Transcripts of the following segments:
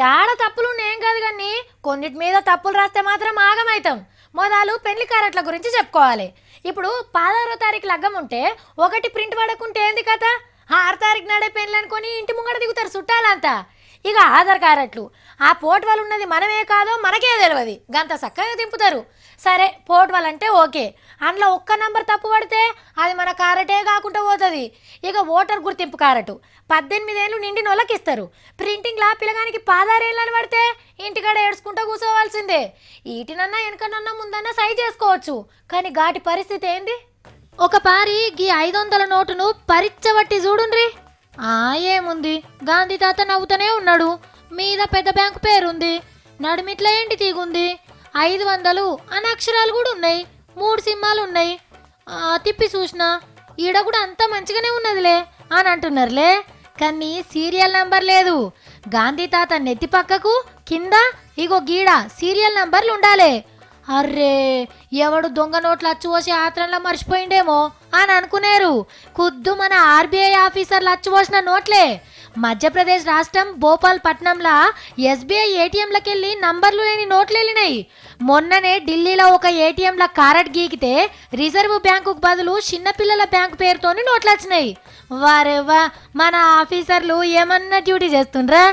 యాడ తప్పులు ఉన్నాయేం కాదు కానీ కొన్నిటి మీద తప్పులు రాస్తే మాత్రం ఆగమైతాం మొదలు పెళ్లి కారట్ల గురించి చెప్పుకోవాలి ఇప్పుడు పదహారో తారీఖు లగ్గం ఉంటే ఒకటి ప్రింట్ పడకుంటే ఏంది కదా ఆరు తారీఖు నాడే పెళ్ళి అనుకొని ఇంటి ముంగడ దిగుతారు చుట్టాలంతా ఇక ఆధార్ కారట్లు ఆ వాళ్ళు ఉన్నది మనమే కాదో మనకే తెలియదు గంత చక్కగా దింపుతారు సరే పోర్ట్వల్ అంటే ఓకే అందులో ఒక్క నంబర్ తప్పు పడితే అది మన కారటే కాకుండా పోతుంది ఇక ఓటర్ గుర్తింపు కారటు పద్దెనిమిదేళ్ళు నిండిన వాళ్ళకి ఇస్తారు ప్రింటింగ్లా పిల్లగానికి పాదారేళ్ళని పడితే ఇంటికాడ ఏడ్చుకుంటూ కూర్చోవాల్సిందే ఈటినన్నా వెనకనన్నా ముందన్నా సై చేసుకోవచ్చు కానీ ఘాటి పరిస్థితి ఏంది ఒక పారి గీ ఐదు వందల నోటును పరిచ్చబట్టి చూడుండ్రీ ఆ ఏముంది గాంధీ తాత నవ్వుతూనే ఉన్నాడు మీద పెద్ద బ్యాంకు పేరుంది నడిమిట్ల ఏంటి తీగుంది ఐదు వందలు అని అక్షరాలు కూడా ఉన్నాయి మూడు సింహాలు ఉన్నాయి తిప్పి చూసిన ఈడ కూడా అంతా మంచిగానే ఉన్నదిలే అని అంటున్నారులే కానీ సీరియల్ నంబర్ లేదు గాంధీ తాత నెత్తి పక్కకు కింద ఇగో గీడ సీరియల్ నంబర్లు ఉండాలి అర్రే ఎవడు దొంగ నోట్లు అచ్చువోసి ఆత్రంలో మర్చిపోయిండేమో అని అనుకునేరు కుద్దు మన ఆర్బీఐ ఆఫీసర్లు అచ్చువోసిన నోట్లే మధ్యప్రదేశ్ రాష్ట్రం భోపాల్ పట్నంలా ఎస్బీఐ ఏటీఎంలకు వెళ్ళి నంబర్లు లేని నోట్లు వెళ్ళినాయి మొన్ననే ఢిల్లీలో ఒక ఏటీఎంల కారట్ గీకితే రిజర్వ్ బ్యాంకుకు బదులు చిన్నపిల్లల బ్యాంకు పేరుతోని నోట్లు వచ్చినాయి వారేవా మన ఆఫీసర్లు ఏమన్నా డ్యూటీ చేస్తుండ్రా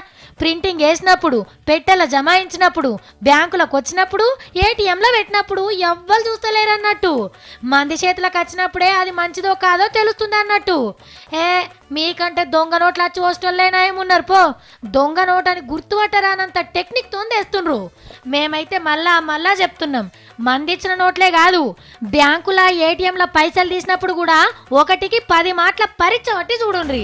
ప్రింటింగ్ వేసినప్పుడు పెట్టెల జమాయించినప్పుడు బ్యాంకులకు వచ్చినప్పుడు ఏటీఎంలో పెట్టినప్పుడు ఎవ్వరు చూస్తలేరు అన్నట్టు మంది చేతులకు వచ్చినప్పుడే అది మంచిదో కాదో తెలుస్తుంది అన్నట్టు ఏ మీకంటే దొంగ నోట్లు వచ్చి హోస్టల్లోనే ఏమున్నారు పో దొంగ నోట్ అని గుర్తుపట్టరానంత టెక్నిక్ తెస్తుండ్రు మేమైతే మళ్ళా మళ్ళా చెప్తున్నాం మంది ఇచ్చిన నోట్లే కాదు బ్యాంకుల ఏటీఎంల పైసలు తీసినప్పుడు కూడా ఒకటికి పది మాటల పరీక్ష పట్టి చూడండి